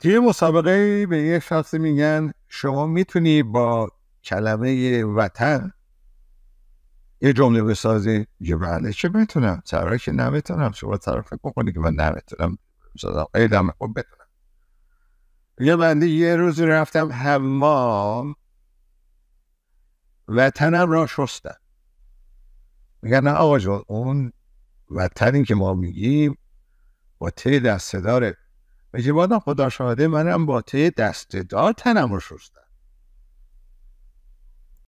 توی مسابقه به یه شخصی میگن شما میتونی با کلمه وطن یه جمله بسازی یه بله چه میتونم ترا که نمیتونم شما طرف بکنی که من نمیتونم سازم ای بتونم یه بنده یه روزی رفتم حمام وطنم را شستم میگن نه آقا جون اون وطنی که ما میگیم با ته دستدار و که خدا شاهده منم با ته دست دار تنم رو شستم